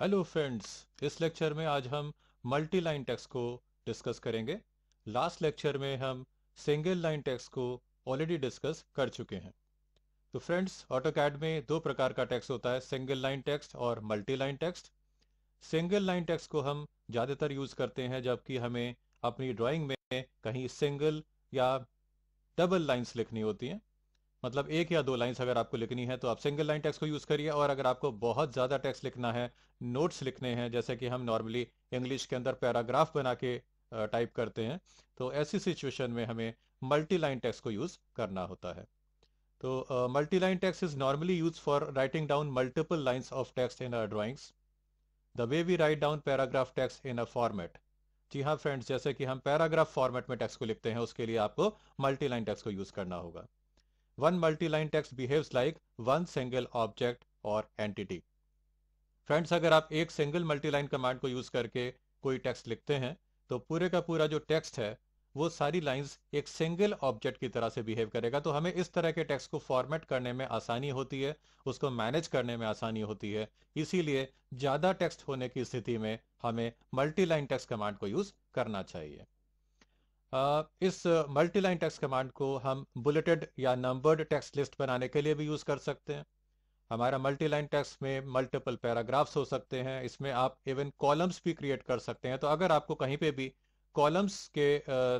Hello friends इस lecture में आज हम मल्टी लाइन टेक्स्ट को डिस्कस करेंगे लास्ट लेक्चर में हम सिंगल लाइन टेक्स को ऑलरेडी डिस्कस कर चुके हैं तो फ्रेंड्स ऑटो कैड में दो प्रकार का टेक्स होता है सिंगल लाइन टेक्स्ट और multi line text single line text को हम ज़्यादातर यूज़ करते हैं जबकि हमें अपनी ड्राइंग में कहीं सिंगल या डबल लाइन्स लिखनी होती हैं मतलब एक या दो लाइंस अगर आपको लिखनी है तो आप सिंगल लाइन टेक्स्ट को यूज करिए और अगर आपको बहुत ज्यादा टेक्स्ट लिखना है नोट्स लिखने हैं जैसे कि हम नॉर्मली इंग्लिश के अंदर पैराग्राफ बना के टाइप करते हैं तो ऐसी सिचुएशन में हमें मल्टी लाइन टेक्स को यूज करना होता है तो multi line text is normally use for writing down multiple lines of text in drawings the way we write down paragraph text in a format जी हाँ फ्रेंड्स जैसे कि हम पैराग्राफ फॉर्मेट में टेक्स को लिखते हैं उसके लिए आपको मल्टी लाइन टेक्स को यूज करना होगा one multi-line text behaves like one single object or friends अगर आप एक सिंगल मल्टीलाइन कमांड को यूज करके कोई टेक्स्ट लिखते हैं तो पूरे का पूरा जो टेक्स्ट है वो सारी लाइंस एक सिंगल ऑब्जेक्ट की तरह से बिहेव करेगा तो हमें इस तरह के टेक्स्ट को फॉर्मेट करने में आसानी होती है उसको मैनेज करने में आसानी होती है इसीलिए ज़्यादा टेक्स्ट होने की स्थिति में हमें मल्टीलाइन टेक्स्ट कमांड को यूज़ करना चाहिए इस मल्टीलाइन टेक्स्ट कमांड को हम बुलेटेड या नंबर्ड टेक्स्ट लिस्ट बनाने के लिए भी यूज़ कर सकते हैं हमारा मल्टीलाइन टेक्स्ट में मल्टीपल पैराग्राफ्स हो सकते हैं इसमें आप इवन कॉलम्स भी क्रिएट कर सकते हैं तो अगर आपको कहीं पे भी कॉलम्स के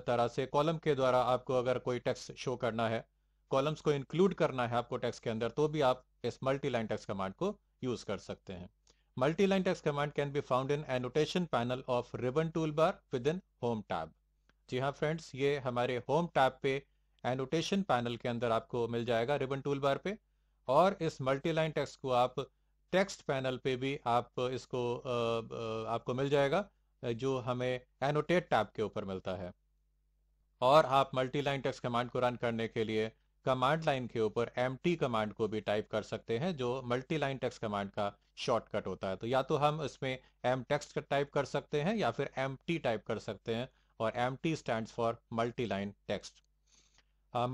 तरह से कॉलम के द्वारा आपको अगर कोई टैक्स शो करना है कॉलम्स को इंक्लूड करना है आपको टेक्स के अंदर तो भी आप इस मल्टीलाइन टैक्स कमांड को यूज़ कर सकते हैं multiline text command can be found in annotation panel of ribbon tool bar with in home tab जी हाँ फ्रेंड्स ये हमारे होम टैब पे एनोटेशन पैनल के अंदर आपको मिल जाएगा रिबन टूल बार पे और इस मल्टी लाइन टेक्स्ट को आप टेक्स्ट पैनल पे भी आप इसको आपको मिल जाएगा जो हमें एनोटेट टैब के ऊपर मिलता है और आप मल्टीलाइन टेक्स्ट कमांड को रन करने के लिए कमांड लाइन के ऊपर एम कमांड को भी टाइप कर सकते हैं जो मल्टी लाइन टेक्स्ट कमांड का शॉर्टकट होता है तो या तो हम इसमें एम टेक्स्ट टाइप कर सकते हैं या फिर एम टाइप कर सकते हैं और M stand for multi line text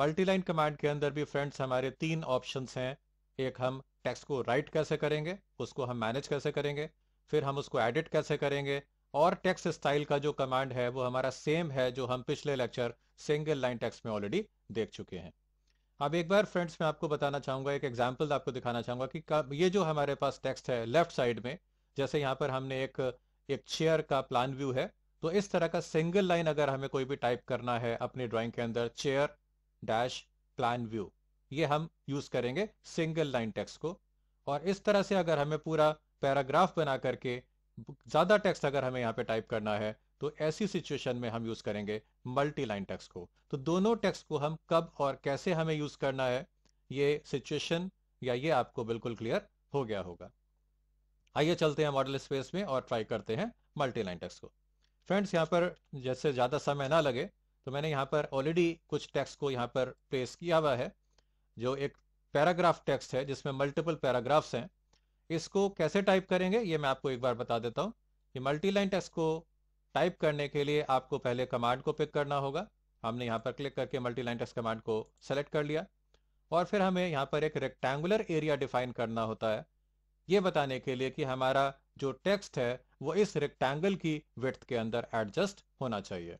multi line command के अंदर भी फ्रेंड्स हमारे तीन ऑप्शन हैं एक हम टेक्स्ट को राइट कैसे करेंगे उसको हम मैनेज कैसे करेंगे फिर हम उसको एडिट कैसे करेंगे और टेक्स्ट स्टाइल का जो कमांड है वो हमारा सेम है जो हम पिछले लेक्चर सिंगल लाइन टेक्स्ट में ऑलरेडी देख चुके हैं अब एक बार फ्रेंड्स मैं आपको बताना चाहूंगा एक एग्जाम्पल आपको दिखाना चाहूंगा कि ये जो हमारे पास टेक्स्ट है लेफ्ट साइड में जैसे यहाँ पर हमने एक एक चेयर का प्लान व्यू है तो इस तरह का सिंगल लाइन अगर हमें कोई भी टाइप करना है अपने ड्राइंग के अंदर चेयर डैश प्लान व्यू ये हम यूज करेंगे सिंगल लाइन टेक्स्ट को और इस तरह से अगर हमें पूरा पैराग्राफ बना करके ज्यादा टेक्स्ट अगर हमें यहाँ पे टाइप करना है तो ऐसी सिचुएशन में हम यूज करेंगे मल्टी लाइन टेक्स्ट को तो दोनों टेक्स्ट को हम कब और कैसे हमें यूज करना है ये सिचुएशन या ये आपको बिल्कुल क्लियर हो गया होगा आइए चलते हैं मॉडल स्पेस में और ट्राई करते हैं मल्टी लाइन टेक्स्ट को फ्रेंड्स यहाँ पर जैसे ज़्यादा समय ना लगे तो मैंने यहाँ पर ऑलरेडी कुछ टेक्स्ट को यहाँ पर प्लेस किया हुआ है जो एक पैराग्राफ टेक्स्ट है जिसमें मल्टीपल पैराग्राफ्स हैं इसको कैसे टाइप करेंगे ये मैं आपको एक बार बता देता हूँ कि मल्टी लाइन टेक्स्ट को टाइप करने के लिए आपको पहले कमांड को पिक करना होगा हमने यहाँ पर क्लिक करके मल्टी लाइन टेक्स्ट कमांड को सेलेक्ट कर लिया और फिर हमें यहाँ पर एक रेक्टेंगुलर एरिया डिफाइन करना होता है ये बताने के लिए कि हमारा जो टेक्स्ट है वो इस रेक्टेंगल की विथ के अंदर एडजस्ट होना चाहिए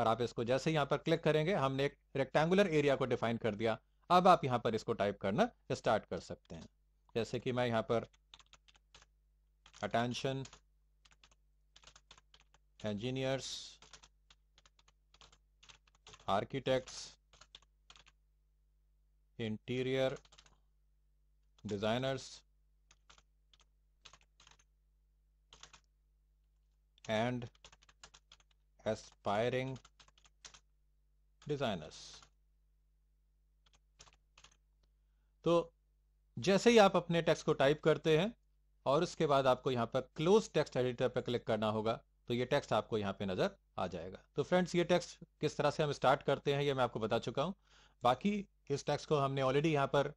और आप इसको जैसे यहाँ पर क्लिक करेंगे हमने एक रेक्टेंगुलर एरिया को डिफाइन कर दिया अब आप यहाँ पर इसको टाइप करना स्टार्ट कर सकते हैं जैसे कि मैं यहाँ पर attention engineers architects interior designers and aspiring designers. तो जैसे ही आप अपने टेक्स्ट को टाइप करते हैं और उसके बाद आपको यहां पर क्लोज टेक्स्ट एडिटर पर क्लिक करना होगा तो ये टेक्स्ट आपको यहां पे नज़र आ जाएगा तो फ्रेंड्स ये टेक्स्ट किस तरह से हम स्टार्ट करते हैं ये मैं आपको बता चुका हूं बाकी इस टेक्स्ट को हमने ऑलरेडी यहां पर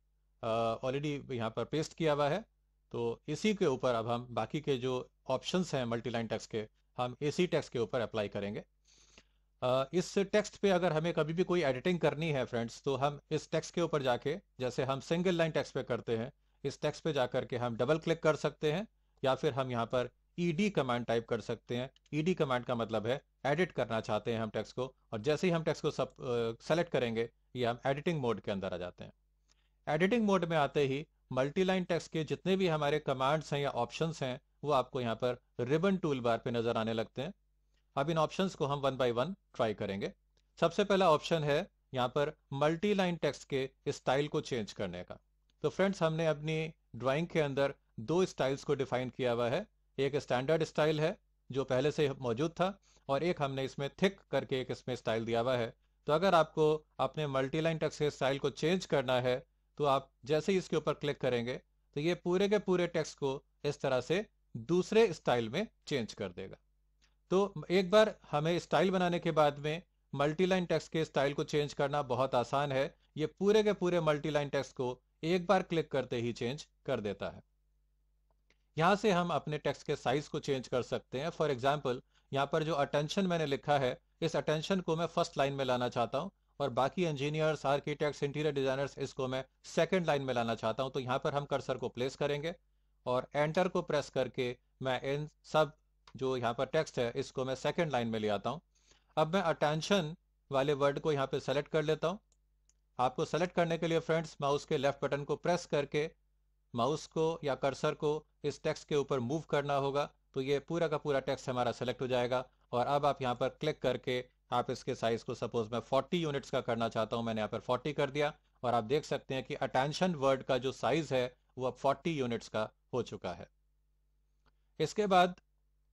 ऑलरेडी यहां पर पेस्ट किया हुआ है तो इसी के ऊपर अब हम बाकी के जो ऑप्शन हैं मल्टी लाइन टेक्स के हम इसी टेक्स के ऊपर अप्लाई करेंगे इस टेक्स्ट पे अगर हमें कभी भी कोई एडिटिंग करनी है फ्रेंड्स तो हम इस टेक्स्ट के ऊपर जाके जैसे हम सिंगल लाइन टेक्स्ट पे करते हैं इस टेक्स्ट पे जाकर के हम डबल क्लिक कर सकते हैं या फिर हम यहाँ पर ईडी कमांड टाइप कर सकते हैं ईडी कमांड का मतलब है एडिट करना चाहते हैं हम टेक्स को और जैसे ही हम टेक्स को सब सेलेक्ट करेंगे ये हम एडिटिंग मोड के अंदर आ जाते हैं एडिटिंग मोड में आते ही मल्टीलाइन टेक्स के जितने भी हमारे कमांड्स हैं या ऑप्शंस हैं वो आपको यहाँ पर रिबन टूल बार पे नजर आने लगते हैं अब इन ऑप्शंस को हम वन बाय वन ट्राई करेंगे सबसे पहला ऑप्शन है यहाँ पर मल्टी लाइन टेक्स के स्टाइल को चेंज करने का तो फ्रेंड्स हमने अपनी ड्राइंग के अंदर दो स्टाइल्स को डिफाइन किया हुआ है एक स्टैंडर्ड स्टाइल है जो पहले से मौजूद था और एक हमने इसमें थिक करके एक इसमें स्टाइल दिया हुआ है तो अगर आपको अपने मल्टी लाइन टेक्स के स्टाइल को चेंज करना है तो आप जैसे ही इसके ऊपर क्लिक करेंगे तो ये पूरे के पूरे टेक्स्ट को इस तरह से दूसरे स्टाइल में चेंज कर देगा तो एक बार हमें स्टाइल बनाने के बाद में मल्टीलाइन टेक्स्ट के स्टाइल को चेंज करना बहुत आसान है ये पूरे के पूरे मल्टीलाइन टेक्स्ट को एक बार क्लिक करते ही चेंज कर देता है यहां से हम अपने टेक्स्ट के साइज को चेंज कर सकते हैं फॉर एग्जाम्पल यहाँ पर जो अटेंशन मैंने लिखा है इस अटेंशन को मैं फर्स्ट लाइन में लाना चाहता हूँ और बाकी इंजीनियर्स आर्किटेक्ट्स इंटीरियर डिजाइनर्स इसको मैं सेकंड लाइन में लाना चाहता हूं तो यहां पर हम कर्सर को प्लेस करेंगे और एंटर को प्रेस करके मैं इन सब जो यहाँ पर टेक्स्ट है इसको मैं सेकेंड लाइन में ले आता हूँ अब मैं अटेंशन वाले वर्ड को यहाँ पे सेलेक्ट कर लेता हूँ आपको सेलेक्ट करने के लिए फ्रेंड्स माउस के लेफ्ट बटन को प्रेस करके माउस को या कर्सर को इस टेक्स्ट के ऊपर मूव करना होगा तो ये पूरा का पूरा टेक्स्ट हमारा सेलेक्ट हो जाएगा और अब आप यहाँ पर क्लिक करके आप इसके साइज को सपोज मैं फोर्टी यूनिट्स का करना चाहता हूँ मैंने यहाँ पर फोर्टी कर दिया और आप देख सकते हैं कि अटेंशन वर्ड का जो साइज है वो अब 40 यूनिट्स का हो चुका है इसके बाद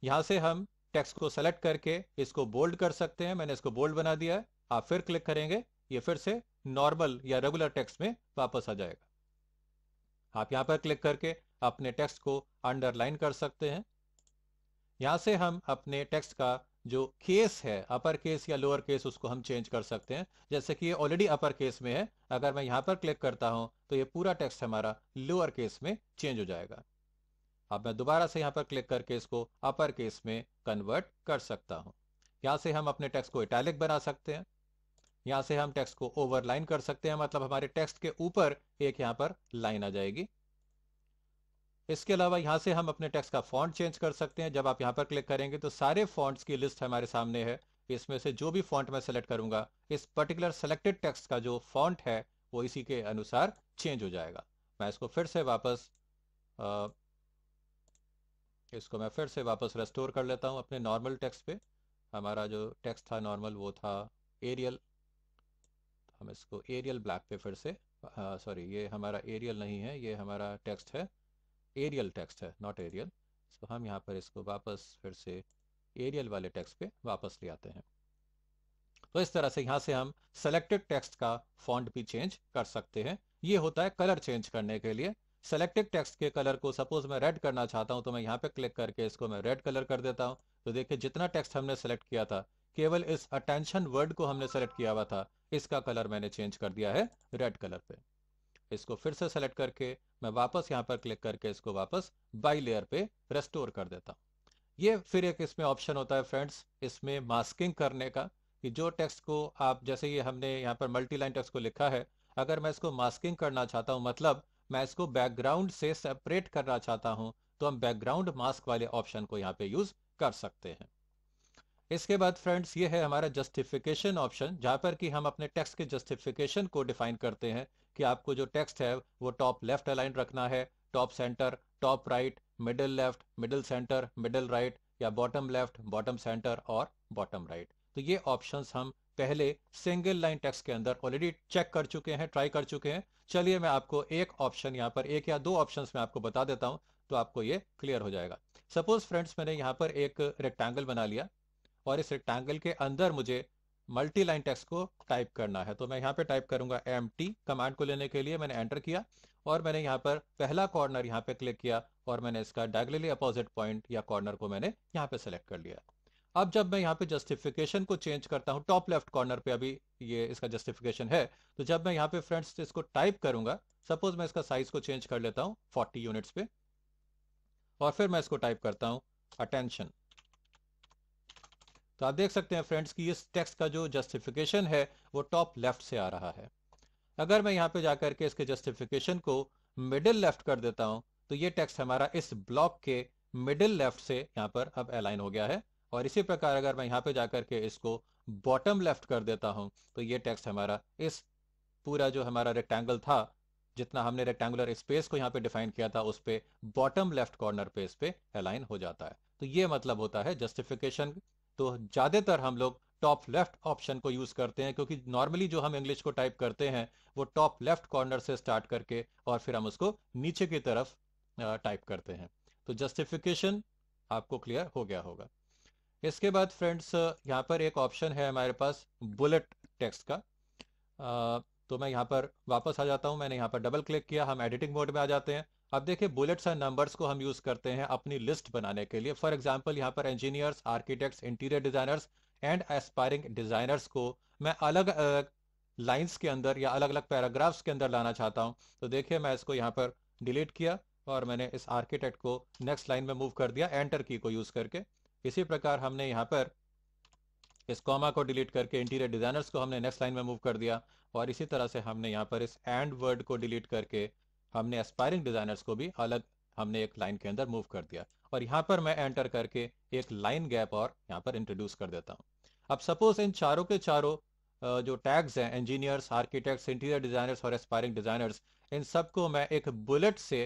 यहां से हम टेक्स्ट को सेलेक्ट करके इसको बोल्ड कर सकते हैं मैंने इसको बोल्ड बना दिया है आप फिर क्लिक करेंगे ये फिर से नॉर्मल या रेगुलर टेक्स्ट में वापस आ जाएगा आप यहां पर क्लिक करके अपने टेक्स्ट को अंडरलाइन कर सकते हैं यहां से हम अपने टेक्स्ट का जो केस है अपर केस या लोअर केस उसको हम चेंज कर सकते हैं जैसे कि ये ऑलरेडी अपर केस में है अगर मैं यहाँ पर क्लिक करता हूँ तो ये पूरा टेक्स्ट हमारा लोअर केस में चेंज हो जाएगा अब मैं दोबारा से यहाँ पर क्लिक करके इसको अपर केस में कन्वर्ट कर सकता हूँ यहाँ से हम अपने टेक्स्ट को इटैलिक बना सकते हैं यहाँ से हम टेक्स्ट को ओवरलाइन कर सकते हैं मतलब हमारे टेक्स्ट के ऊपर एक यहाँ पर लाइन आ जाएगी इसके अलावा यहाँ से हम अपने टेक्स्ट का फॉन्ट चेंज कर सकते हैं जब आप यहाँ पर क्लिक करेंगे तो सारे फॉन्ट्स की लिस्ट हमारे सामने है इसमें से जो भी फॉन्ट मैं सेलेक्ट करूंगा इस पर्टिकुलर सेलेक्टेड टेक्स्ट का जो फॉन्ट है वो इसी के अनुसार चेंज हो जाएगा मैं इसको फिर से वापस आ, इसको मैं फिर से वापस रेस्टोर कर लेता हूँ अपने नॉर्मल टेक्स्ट पे हमारा जो टेक्स्ट था नॉर्मल वो था एरियल हम इसको एरियल ब्लैक पे फिर से सॉरी ये हमारा एरियल नहीं है ये हमारा टेक्स्ट है एरियल टेक्स्ट है नॉट एरियल सो हम यहाँ पर इसको वापस फिर से एरियल वाले टेक्स्ट पे वापस ले आते हैं तो इस तरह से यहाँ से हम सेलेक्टेड टेक्स्ट का फॉन्ट भी चेंज कर सकते हैं ये होता है कलर चेंज करने के लिए सेलेक्टेड टेक्स्ट के कलर को सपोज मैं रेड करना चाहता हूँ तो मैं यहाँ पे क्लिक करके इसको मैं रेड कलर कर देता हूँ तो देखिए जितना टेक्स्ट हमने सेलेक्ट किया था केवल इस अटेंशन वर्ड को हमने सेलेक्ट किया हुआ था इसका कलर मैंने चेंज कर दिया है रेड कलर पे इसको फिर से सेलेक्ट करके मैं वापस यहां पर क्लिक करके इसको वापस बाई लेयर पे रेस्टोर कर देता हूं ये फिर एक इसमें ऑप्शन होता है फ्रेंड्स इसमें मास्किंग करने का कि जो टेक्स्ट को आप जैसे ये हमने यहाँ पर मल्टी लाइन टेक्स को लिखा है अगर मैं इसको मास्किंग करना चाहता हूं मतलब मैं इसको बैकग्राउंड से सेपरेट करना चाहता हूं तो हम बैकग्राउंड मास्क वाले ऑप्शन को यहाँ पे यूज कर सकते हैं इसके बाद फ्रेंड्स ये है हमारा जस्टिफिकेशन ऑप्शन जहां पर कि हम अपने टेक्स्ट के जस्टिफिकेशन को डिफाइन करते हैं कि आपको जो टेक्स्ट है वो टॉप लेफ्ट अलाइन रखना है top centre top right middle left middle centre middle right या बॉटम लेफ्ट बॉटम सेंटर और बॉटम राइट तो ये ऑप्शंस हम पहले सिंगल लाइन टेक्स्ट के अंदर ऑलरेडी चेक कर चुके हैं ट्राई कर चुके हैं चलिए मैं आपको एक ऑप्शन यहाँ पर एक या दो ऑप्शंस में आपको बता देता हूं तो आपको ये क्लियर हो जाएगा सपोज फ्रेंड्स मैंने यहाँ पर एक रेक्टेंगल बना लिया और इस रेक्टेंगल के अंदर मुझे मल्टी लाइन टेक्स्ट को टाइप करना है तो मैं यहाँ पे टाइप करूंगा एम टी कमांड को लेने के लिए मैंने एंटर किया और मैंने यहाँ पर पहला कॉर्नर यहाँ पे क्लिक किया और मैंने इसका डायगली अपोजिट पॉइंट या कॉर्नर को मैंने यहाँ पे सेलेक्ट कर लिया अब जब मैं यहाँ पे जस्टिफिकेशन को चेंज करता हूँ टॉप लेफ्ट कॉर्नर पे अभी ये इसका जस्टिफिकेशन है तो जब मैं यहाँ पे फ्रेंड्स इसको टाइप करूंगा सपोज मैं इसका साइज को चेंज कर लेता हूँ फोर्टी यूनिट्स पे और फिर मैं इसको टाइप करता हूँ अटेंशन तो आप देख सकते हैं फ्रेंड्स कि इस टेक्स्ट का जो जस्टिफिकेशन है वो टॉप लेफ्ट से आ रहा है अगर मैं यहाँ पे जाकर के इसके जस्टिफिकेशन को मिडिल लेफ्ट कर देता हूँ तो ये टेक्स्ट हमारा इस ब्लॉक के मिडिल लेफ्ट से यहाँ पर अब अलाइन हो गया है और इसी प्रकार अगर मैं यहाँ पे जाकर के इसको बॉटम लेफ्ट कर देता हूँ तो ये टेक्स्ट हमारा इस पूरा जो हमारा रेक्टेंगल था जितना हमने रेक्टेंगुलर स्पेस को यहाँ पे डिफाइन किया था उस पर बॉटम लेफ्ट कॉर्नर पे इस पे अलाइन हो जाता है तो ये मतलब होता है जस्टिफिकेशन तो ज़्यादातर हम लोग टॉप लेफ्ट ऑप्शन को यूज़ करते हैं क्योंकि नॉर्मली जो हम इंग्लिश को टाइप करते हैं वो टॉप लेफ्ट कॉर्नर से स्टार्ट करके और फिर हम उसको नीचे की तरफ टाइप करते हैं तो जस्टिफिकेशन आपको क्लियर हो गया होगा इसके बाद फ्रेंड्स यहाँ पर एक ऑप्शन है हमारे पास बुलेट टेक्स्ट का आ, तो मैं यहां पर वापस आ जाता हूँ मैंने यहां पर डबल क्लिक किया हम एडिटिंग मोड में आ जाते हैं अब देखिए बुलेट्स एंड नंबर्स को हम यूज करते हैं अपनी लिस्ट बनाने के लिए फॉर एग्जाम्पल यहाँ पर engineers architects interior designers and aspiring designers को मैं अलग अलग लाइन्स के अंदर या अलग अलग पैराग्राफ्स के अंदर लाना चाहता हूँ तो देखिए मैं इसको यहाँ पर डिलीट किया और मैंने इस आर्किटेक्ट को नेक्स्ट लाइन में मूव कर दिया एंटर की को यूज करके इसी प्रकार हमने यहाँ पर इस कॉमा को डिलीट करके इंटीरियर डिजाइनर्स को हमने नेक्स्ट लाइन में मूव कर दिया और इसी तरह से हमने यहाँ पर इस एंड वर्ड को डिलीट करके हमने एस्पायरिंग डिजाइनर्स को भी अलग हमने एक लाइन के अंदर मूव कर दिया और यहाँ पर मैं एंटर करके एक लाइन गैप और यहाँ पर इंट्रोड्यूस कर देता हूँ अब सपोज इन चारों के चारों जो टैग्स हैं इंजीनियर्स आर्किटेक्ट्स इंटीरियर डिजाइनर्स और एस्पायरिंग डिजाइनर्स इन सबको मैं एक बुलेट से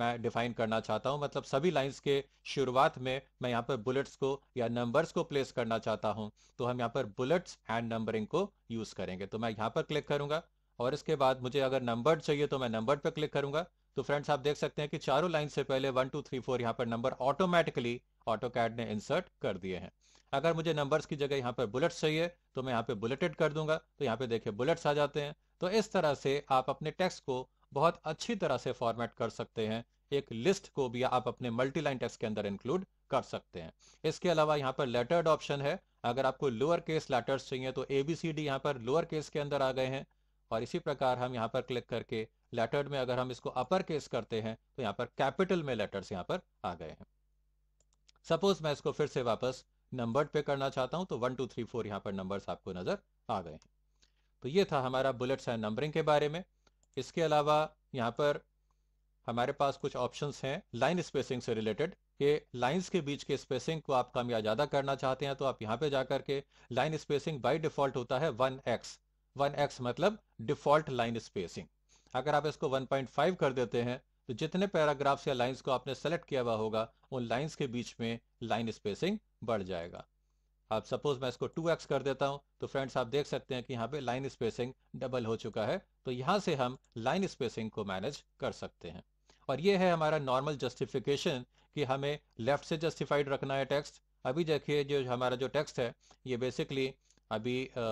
मैं डिफाइन करना चाहता हूं मतलब सभी लाइंस के शुरुआत में मैं यहाँ पर बुलेट्स को या नंबर्स को प्लेस करना चाहता हूं तो हम यहाँ पर बुलेट्स एंड नंबरिंग को यूज करेंगे तो मैं यहाँ पर क्लिक करूंगा और इसके बाद मुझे अगर नंबर चाहिए तो मैं नंबर पर क्लिक करूंगा तो फ्रेंड्स आप देख सकते हैं कि चारों लाइन से पहले वन टू थ्री फोर यहाँ पर नंबर ऑटोमेटिकली ऑटो कैड ने इंसर्ट कर दिए हैं अगर मुझे नंबर्स की जगह यहाँ पर बुलेट्स चाहिए तो मैं यहाँ पे बुलेटेड कर दूंगा तो यहाँ पे देखिए बुलेट्स आ जाते हैं तो इस तरह से आप अपने टेक्स्ट को बहुत अच्छी तरह से फॉर्मेट कर सकते हैं एक लिस्ट को भी आप अपने मल्टी लाइन टेक्स्ट के अंदर इंक्लूड कर सकते हैं इसके अलावा यहाँ पर लेटर्ड ऑप्शन है अगर आपको लोअर केस लेटर्स चाहिए तो एबीसीडी यहाँ पर लोअर केस के अंदर आ गए हैं और इसी प्रकार हम यहाँ पर क्लिक करके लेटर्ड में अगर हम इसको अपर केस करते हैं तो यहाँ पर कैपिटल में लेटर्स यहाँ पर आ गए हैं सपोज मैं इसको फिर से वापस नंबर पे करना चाहता हूँ तो वन टू थ्री फोर यहाँ पर नंबर आपको नज़र आ गए हैं तो ये था हमारा बुलेट्स एंड नंबरिंग के बारे में इसके अलावा यहाँ पर हमारे पास कुछ ऑप्शंस हैं लाइन स्पेसिंग से रिलेटेड कि लाइंस के बीच के स्पेसिंग को आप कम या ज़्यादा करना चाहते हैं तो आप यहाँ पे जाकर के लाइन स्पेसिंग बाय डिफॉल्ट होता है 1x 1x मतलब डिफॉल्ट लाइन स्पेसिंग अगर आप इसको 1.5 कर देते हैं तो जितने पैराग्राफ्स या लाइंस को आपने सेलेक्ट किया हुआ होगा उन लाइंस के बीच में लाइन स्पेसिंग बढ़ जाएगा अब सपोज मैं इसको 2x कर देता हूं तो फ्रेंड्स आप देख सकते हैं कि यहाँ पे लाइन स्पेसिंग डबल हो चुका है तो यहां से हम लाइन स्पेसिंग को मैनेज कर सकते हैं और ये है हमारा नॉर्मल जस्टिफिकेशन कि हमें लेफ्ट से जस्टिफाइड रखना है टेक्स्ट अभी देखिए जो हमारा जो टेक्स्ट है ये बेसिकली अभी आ,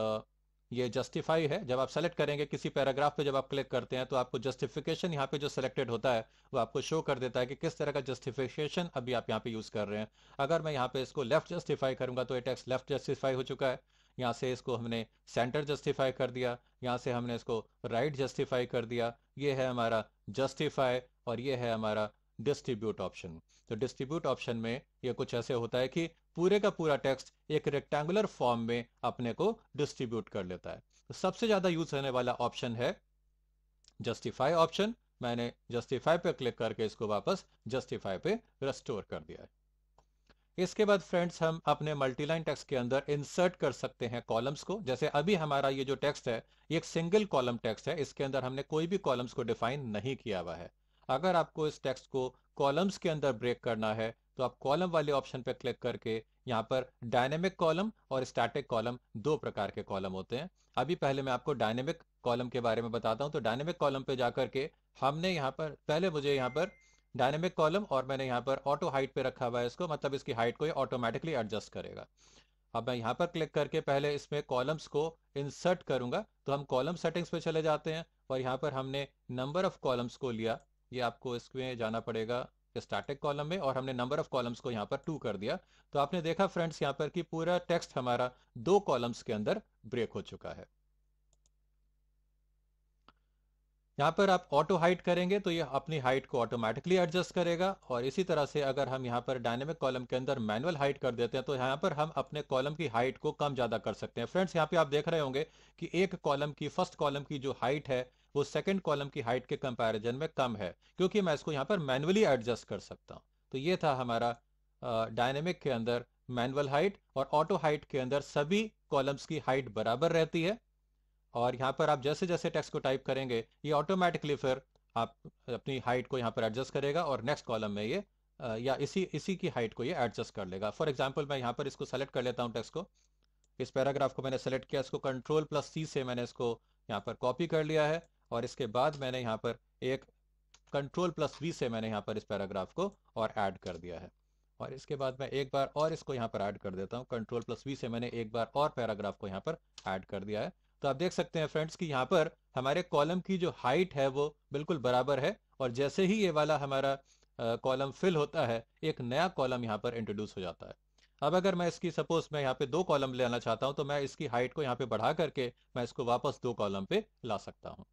ये जस्टिफाई है जब आप सेलेक्ट करेंगे किसी पैराग्राफ पे जब आप क्लिक करते हैं तो आपको जस्टिफिकेशन यहाँ पे जो सिलेक्टेड होता है वो आपको शो कर देता है कि किस तरह का जस्टिफिकेशन अभी आप यहाँ पे यूज़ कर रहे हैं अगर मैं यहाँ पे इसको लेफ्ट जस्टिफाई करूंगा तो ये टेक्स्ट लेफ्ट जस्टिफाई हो चुका है यहाँ से इसको हमने सेंटर जस्टिफाई कर दिया यहाँ से हमने इसको राइट right जस्टिफाई कर दिया ये है हमारा जस्टिफाई और ये है हमारा डिस्ट्रीब्यूट ऑप्शन तो डिस्ट्रीब्यूट ऑप्शन में यह कुछ ऐसे होता है कि पूरे का पूरा टेक्स्ट एक रेक्टेंगुलर फॉर्म में अपने को डिस्ट्रीब्यूट कर लेता है तो सबसे ज्यादा यूज होने वाला ऑप्शन है जस्टिफाई ऑप्शन मैंने जस्टिफाई पे क्लिक करके इसको वापस जस्टिफाई पे रेस्टोर कर दिया है इसके बाद फ्रेंड्स हम अपने मल्टीलाइन टेक्स्ट के अंदर इंसर्ट कर सकते हैं कॉलम्स को जैसे अभी हमारा ये जो टेक्स्ट है ये एक सिंगल कॉलम टेक्स्ट है इसके अंदर हमने कोई भी कॉलम्स को डिफाइन नहीं किया हुआ है अगर आपको इस टेक्स्ट को कॉलम्स के अंदर ब्रेक करना है तो आप कॉलम वाले ऑप्शन पर क्लिक करके यहाँ पर डायनेमिक कॉलम और स्टैटिक कॉलम दो प्रकार के कॉलम होते हैं अभी पहले मैं आपको डायनेमिक कॉलम के बारे में बताता हूँ तो डायनेमिक कॉलम पे जाकर के हमने यहाँ पर पहले मुझे यहाँ पर डायनेमिक कॉलम और मैंने यहाँ पर ऑटो हाइट पे रखा हुआ है इसको मतलब इसकी हाइट को ऑटोमेटिकली एडजस्ट करेगा अब मैं यहाँ पर क्लिक करके पहले इसमें कॉलम्स को इंसर्ट करूंगा तो हम कॉलम सेटिंग्स पे चले जाते हैं और यहाँ पर हमने नंबर ऑफ कॉलम्स को लिया ये आपको इसमें जाना पड़ेगा स्टैटिक कॉलम में और हमने नंबर ऑफ कॉलम्स को यहाँ पर टू कर दिया तो आपने देखा फ्रेंड्स यहाँ पर कि पूरा टेक्स्ट हमारा दो कॉलम्स के अंदर ब्रेक हो चुका है यहाँ पर आप ऑटो हाइट करेंगे तो ये अपनी हाइट को ऑटोमेटिकली एडजस्ट करेगा और इसी तरह से अगर हम यहाँ पर डायनेमिक कॉलम के अंदर मैनुअल हाइट कर देते हैं तो यहाँ पर हम अपने कॉलम की हाइट को कम ज़्यादा कर सकते हैं फ्रेंड्स यहाँ पे आप देख रहे होंगे कि एक कॉलम की फर्स्ट कॉलम की जो हाइट है वो सेकंड कॉलम की हाइट के कंपैरिजन में कम है क्योंकि मैं इसको यहाँ पर मैनुअली एडजस्ट कर सकता हूँ तो ये था हमारा डायनेमिक के अंदर मैनुअल हाइट और ऑटो हाइट के अंदर सभी कॉलम्स की हाइट बराबर रहती है और यहाँ पर आप जैसे जैसे टेक्स्ट को टाइप करेंगे ये ऑटोमेटिकली फिर आप अपनी हाइट को यहाँ पर एडजस्ट करेगा और नेक्स्ट कॉलम में ये या इसी इसी की हाइट को ये एडजस्ट कर लेगा फॉर एग्जाम्पल मैं यहाँ पर इसको सेलेक्ट कर लेता हूँ टेक्स्ट को इस पैराग्राफ को मैंने सेलेक्ट किया इसको कंट्रोल प्लस सी से मैंने इसको यहाँ पर कॉपी कर लिया है और इसके बाद मैंने यहाँ पर एक कंट्रोल प्लस वी से मैंने यहाँ पर इस पैराग्राफ को और ऐड कर दिया है और इसके बाद मैं एक बार और इसको यहाँ पर ऐड कर देता हूँ कंट्रोल प्लस वी से मैंने एक बार और पैराग्राफ को यहाँ पर ऐड कर दिया है तो आप देख सकते हैं फ्रेंड्स कि यहाँ पर हमारे कॉलम की जो हाइट है वो बिल्कुल बराबर है और जैसे ही ये वाला हमारा कॉलम फिल होता है एक नया कॉलम यहाँ पर इंट्रोड्यूस हो जाता है अब अगर मैं इसकी सपोज मैं यहाँ पे दो कॉलम ले आना चाहता हूँ तो मैं इसकी हाइट को यहाँ पे बढ़ा करके मैं इसको वापस दो कॉलम पे ला सकता हूँ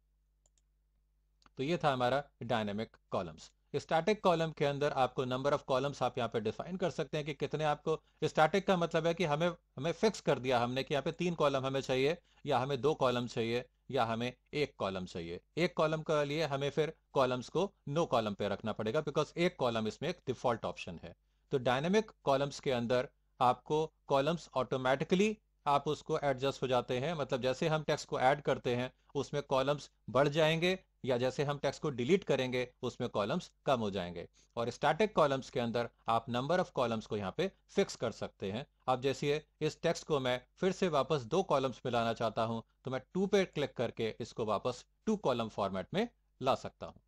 तो ये था हमारा डायनेमिक कॉलम्स स्टैटिक कॉलम के अंदर आपको नंबर ऑफ कॉलम्स आप यहाँ पे डिफाइन कर सकते हैं कि कितने आपको स्टैटिक का मतलब है कि हमें हमें फिक्स कर दिया हमने कि यहाँ पे तीन कॉलम हमें चाहिए या हमें दो कॉलम चाहिए या हमें एक कॉलम चाहिए एक कॉलम के लिए हमें फिर कॉलम्स को नो कॉलम पे रखना पड़ेगा बिकॉज एक कॉलम इसमें एक डिफॉल्ट ऑप्शन है तो डायनेमिक कॉलम्स के अंदर आपको कॉलम्स ऑटोमेटिकली आप उसको एडजस्ट हो जाते हैं मतलब जैसे हम टेक्स्ट को ऐड करते हैं उसमें कॉलम्स बढ़ जाएंगे या जैसे हम टेक्स्ट को डिलीट करेंगे उसमें कॉलम्स कम हो जाएंगे और स्टैटिक कॉलम्स के अंदर आप नंबर ऑफ कॉलम्स को यहाँ पे फिक्स कर सकते हैं अब जैसे इस टेक्स्ट को मैं फिर से वापस दो कॉलम्स में लाना चाहता हूं तो मैं टू पे क्लिक करके इसको वापस टू कॉलम फॉर्मेट में ला सकता हूं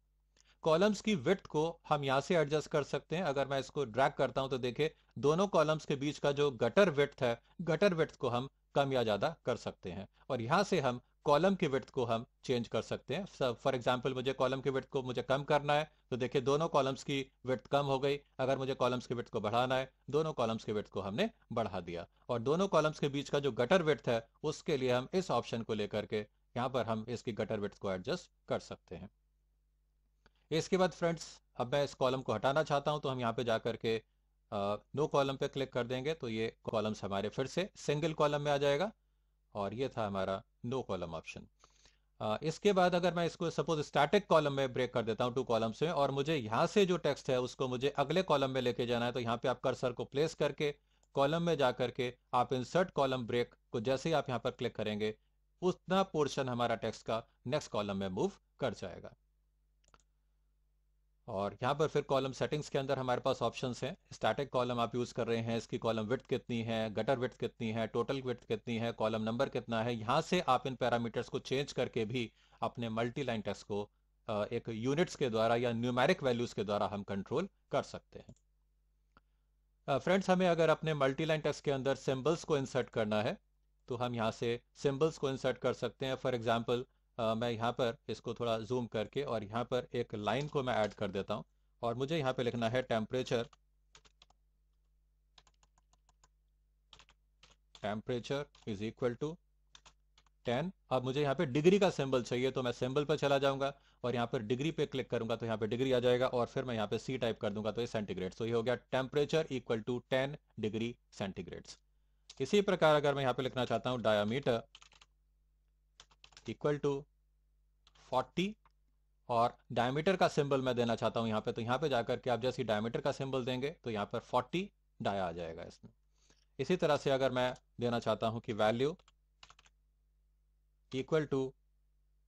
कॉलम्स की विथ को हम यहां से एडजस्ट कर सकते हैं अगर मैं इसको ड्रैग करता हूं तो देखिये दोनों कॉलम्स के बीच का जो गटर विथ है गटर विथ को हम कम या ज्यादा कर सकते हैं और यहां से हम कॉलम की विर्थ को हम चेंज कर सकते हैं फॉर एग्जाम्पल मुझे कॉलम की विर्थ को मुझे कम करना है तो देखिए दोनों कॉलम्स की विर्थ कम हो गई अगर मुझे कॉलम्स की विर्थ को बढ़ाना है दोनों कॉलम्स की विर्थ को हमने बढ़ा दिया और दोनों कॉलम्स के बीच का जो गटर विर्थ है उसके लिए हम इस ऑप्शन को लेकर के यहाँ पर हम इसकी गटर विर्थ को एडजस्ट कर सकते हैं इसके बाद फ्रेंड्स अब मैं इस कॉलम को हटाना चाहता हूँ तो हम यहाँ पे जाकर के नो कॉलम पे क्लिक कर देंगे तो ये कॉलम्स हमारे फिर से सिंगल कॉलम में आ जाएगा और ये था हमारा नो कॉलम ऑप्शन इसके बाद अगर मैं इसको सपोज स्टैटिक कॉलम में ब्रेक कर देता हूं टू कॉलम्स में और मुझे यहां से जो टेक्स्ट है उसको मुझे अगले कॉलम में लेके जाना है तो यहां पे आप कर्सर को प्लेस करके कॉलम में जाकर के आप इंसर्ट कॉलम ब्रेक को जैसे ही आप यहां पर क्लिक करेंगे उतना पोर्शन हमारा टेक्स्ट का नेक्स्ट कॉलम में मूव कर जाएगा और यहाँ पर फिर कॉलम सेटिंग्स के अंदर हमारे पास ऑप्शंस हैं स्टैटिक कॉलम आप यूज़ कर रहे हैं इसकी कॉलम विथ कितनी है गटर विथ कितनी है टोटल विथ कितनी है कॉलम नंबर कितना है यहाँ से आप इन पैरामीटर्स को चेंज करके भी अपने मल्टी लाइन टेक्स्ट को एक यूनिट्स के द्वारा या न्यूमेरिक वैल्यूज के द्वारा हम कंट्रोल कर सकते हैं फ्रेंड्स हमें अगर अपने मल्टी लाइन टेक्स्ट के अंदर सिम्बल्स को इंसर्ट करना है तो हम यहाँ से सिम्बल्स को इंसर्ट कर सकते हैं फॉर एग्जाम्पल आ, मैं यहाँ पर इसको थोड़ा जूम करके और यहाँ पर एक लाइन को मैं ऐड कर देता हूँ और मुझे यहाँ पे लिखना है temperature temperature is equal to ten अब मुझे यहाँ पे डिग्री का सिंबल चाहिए तो मैं सिंबल पर चला जाऊंगा और यहाँ पर डिग्री पे क्लिक करूंगा तो यहाँ पे डिग्री आ जाएगा और फिर मैं यहाँ पे सी टाइप कर दूंगा तो ये सेंटीग्रेड तो ये हो गया temperature equal to ten degree centigrade इसी प्रकार अगर मैं यहाँ पे लिखना चाहता हूँ डायामीटर इक्वल टू 40 और डायमीटर का सिंबल मैं देना चाहता हूं यहां पे तो यहां पे जाकर के आप जैसे डायमीटर का सिंबल देंगे तो यहां पर 40 डाया आ जाएगा इसमें इसी तरह से अगर मैं देना चाहता हूं कि value equal to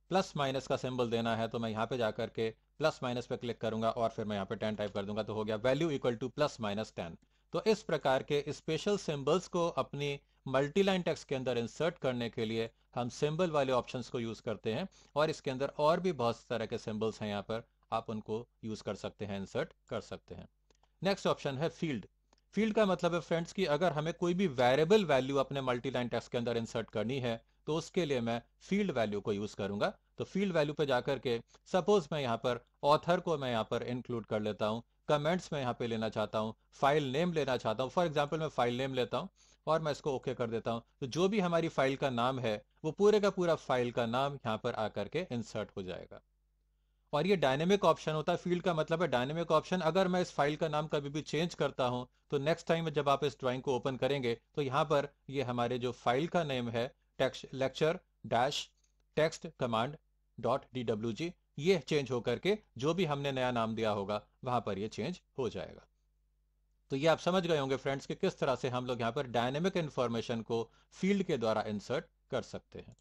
plus minus का सिंबल देना है तो मैं यहां पे जाकर के प्लस माइनस पे क्लिक करूंगा और फिर मैं यहां पे टेन टाइप कर दूंगा तो हो गया value equal to plus minus ten तो इस प्रकार के स्पेशल सिंबल्स को अपनी मल्टी लाइन टेक्स्ट के अंदर इंसर्ट करने के लिए हम सिंबल वाले ऑप्शन को यूज करते हैं और इसके अंदर और भी बहुत तरह के सिंबल्स हैं यहाँ पर आप उनको यूज कर सकते हैं इंसर्ट कर सकते हैं नेक्स्ट ऑप्शन है फील्ड फील्ड का मतलब है फ्रेंड्स की अगर हमें कोई भी वेरिएबल वैल्यू अपने मल्टी लाइन के अंदर इंसर्ट करनी है तो उसके लिए मैं फील्ड वैल्यू को यूज करूंगा तो फील्ड वैल्यू पे जाकर के सपोज मैं यहाँ पर ऑथर को मैं यहाँ पर इंक्लूड कर लेता हूँ कमेंट्स में यहाँ पे लेना चाहता हूँ फाइल नेम लेना चाहता हूँ फॉर एग्जाम्पल मैं फाइल नेम लेता हूँ और मैं इसको ओके कर देता हूं तो जो भी हमारी फाइल का नाम है वो पूरे का पूरा फाइल का नाम यहाँ पर आकर के इंसर्ट हो जाएगा और ये डायनेमिक ऑप्शन होता है फील्ड का मतलब है डायनेमिक ऑप्शन अगर मैं इस फाइल का नाम कभी भी चेंज करता हूं तो नेक्स्ट टाइम जब आप इस ड्राइंग को ओपन करेंगे तो यहां पर ये हमारे जो फाइल का नेम है lecture dash text command dot D W G ये चेंज होकर के जो भी हमने नया नाम दिया होगा वहां पर यह चेंज हो जाएगा तो ये आप समझ गए होंगे फ्रेंड्स कि किस तरह से हम लोग यहाँ पर डायनेमिक इन्फॉर्मेशन को फील्ड के द्वारा इंसर्ट कर सकते हैं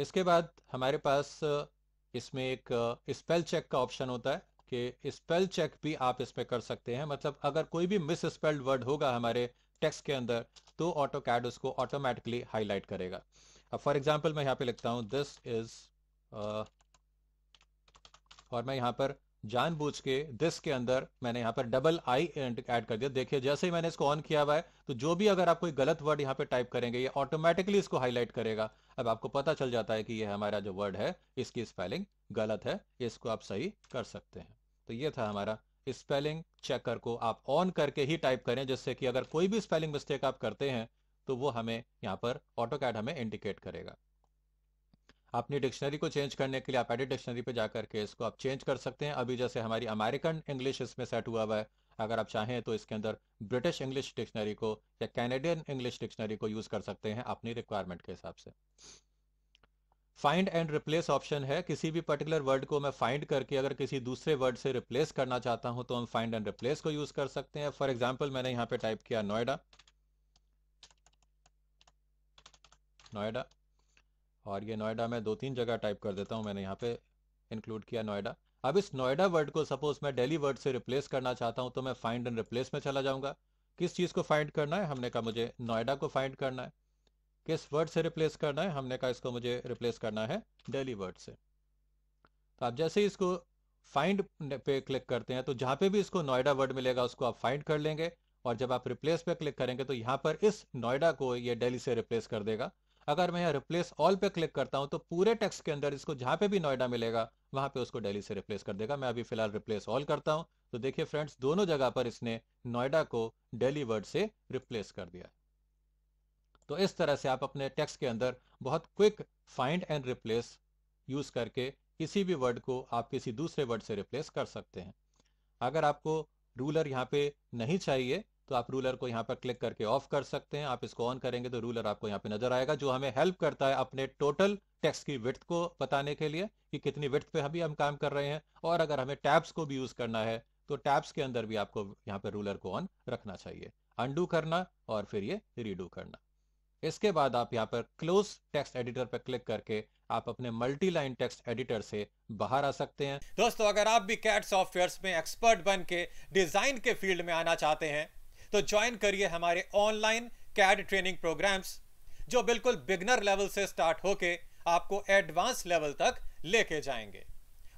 इसके बाद हमारे पास इसमें एक स्पेल चेक का ऑप्शन होता है कि स्पेल चेक भी आप इसमें कर सकते हैं मतलब अगर कोई भी मिस स्पेल्ड वर्ड होगा हमारे टेक्स्ट के अंदर तो ऑटो कैड उसको ऑटोमेटिकली हाईलाइट करेगा अब फॉर एग्जाम्पल मैं यहाँ पे लिखता हूँ दिस इज और मैं यहाँ पर जानबूझ के दिस के अंदर मैंने यहां पर डबल आई ऐड कर दिया देखिए जैसे ही मैंने इसको ऑन किया हुआ है तो जो भी अगर आप कोई गलत वर्ड यहाँ पे टाइप करेंगे ये ऑटोमेटिकली इसको हाईलाइट करेगा अब आपको पता चल जाता है कि ये हमारा जो वर्ड है इसकी स्पेलिंग गलत है इसको आप सही कर सकते हैं तो ये था हमारा स्पेलिंग चेकर को आप ऑन करके ही टाइप करें जिससे कि अगर कोई भी स्पेलिंग मिस्टेक आप करते हैं तो वो हमें यहाँ पर ऑटो कैड हमें इंडिकेट करेगा अपनी डिक्शनरी को चेंज करने के लिए आप एडिट डिक्शनरी पे जाकर के इसको आप चेंज कर सकते हैं अभी जैसे हमारी अमेरिकन इंग्लिश इसमें सेट हुआ हुआ है अगर आप चाहें तो इसके अंदर ब्रिटिश इंग्लिश डिक्शनरी को या कैनेडियन इंग्लिश डिक्शनरी को यूज कर सकते हैं अपनी रिक्वायरमेंट के हिसाब से फाइंड एंड रिप्लेस ऑप्शन है किसी भी पर्टिकुलर वर्ड को मैं फाइंड करके अगर किसी दूसरे वर्ड से रिप्लेस करना चाहता हूं तो हम फाइंड एंड रिप्लेस को यूज कर सकते हैं फॉर एग्जाम्पल मैंने यहां पे टाइप किया नोएडा नोएडा और ये नोएडा मैं दो तीन जगह टाइप कर देता हूँ मैंने यहाँ पे इंक्लूड किया नोएडा अब इस नोएडा वर्ड को सपोज मैं डेली वर्ड से रिप्लेस करना चाहता हूँ तो मैं फाइंड एंड रिप्लेस में चला जाऊंगा किस चीज़ को फाइंड करना है हमने कहा मुझे नोएडा को फाइंड करना है किस वर्ड से रिप्लेस करना है हमने कहा इसको मुझे रिप्लेस करना है डेली वर्ड से तो आप जैसे ही इसको फाइंड पे क्लिक करते हैं तो जहां पे भी इसको नोएडा वर्ड मिलेगा उसको आप फाइंड कर लेंगे और जब आप रिप्लेस पे क्लिक करेंगे तो यहाँ पर इस नोएडा को ये डेली से रिप्लेस कर देगा अगर मैं यहाँ रिप्लेस ऑल पे क्लिक करता हूँ तो पूरे टेक्स्ट के अंदर इसको जहाँ पे भी नोएडा मिलेगा वहाँ पे उसको दिल्ली से रिप्लेस कर देगा मैं अभी फिलहाल रिप्लेस ऑल करता हूँ तो देखिए फ्रेंड्स दोनों जगह पर इसने नोएडा को डेली वर्ड से रिप्लेस कर दिया तो इस तरह से आप अपने टेक्स्ट के अंदर बहुत quick find and replace use करके किसी भी वर्ड को आप किसी दूसरे वर्ड से रिप्लेस कर सकते हैं अगर आपको रूलर यहाँ पे नहीं चाहिए तो आप रूलर को यहाँ पर क्लिक करके ऑफ कर सकते हैं आप इसको ऑन करेंगे तो रूलर आपको यहाँ पे नजर आएगा जो हमें हेल्प करता है अपने टोटल टेक्स्ट की विथ को बताने के लिए कि कितनी विथ पे अभी हम काम कर रहे हैं और अगर हमें टैब्स को भी यूज करना है तो टैब्स के अंदर भी आपको यहाँ पर रूलर को ऑन रखना चाहिए अंडू करना और फिर ये रीडू करना इसके बाद आप यहाँ पर क्लोज टेक्स्ट एडिटर पर क्लिक करके आप अपने मल्टी लाइन टेक्स्ट एडिटर से बाहर आ सकते हैं दोस्तों अगर आप भी कैट सॉफ्टवेयर में एक्सपर्ट बन के डिजाइन के फील्ड में आना चाहते हैं तो ज्वाइन करिए हमारे ऑनलाइन कैड ट्रेनिंग प्रोग्राम्स जो बिल्कुल बिगनर लेवल से स्टार्ट होके आपको एडवांस लेवल तक लेके जाएंगे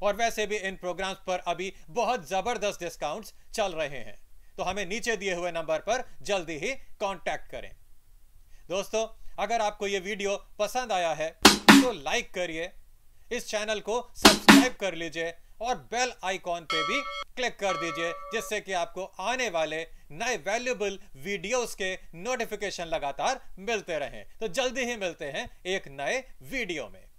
और वैसे भी इन प्रोग्राम्स पर अभी बहुत जबरदस्त डिस्काउंट्स चल रहे हैं तो हमें नीचे दिए हुए नंबर पर जल्दी ही कांटेक्ट करें दोस्तों अगर आपको यह वीडियो पसंद आया है तो लाइक करिए इस चैनल को सब्सक्राइब कर लीजिए और बेल आइकॉन पे भी क्लिक कर दीजिए जिससे कि आपको आने वाले नए वैल्यूबल वीडियोस के नोटिफिकेशन लगातार मिलते रहें तो जल्दी ही मिलते हैं एक नए वीडियो में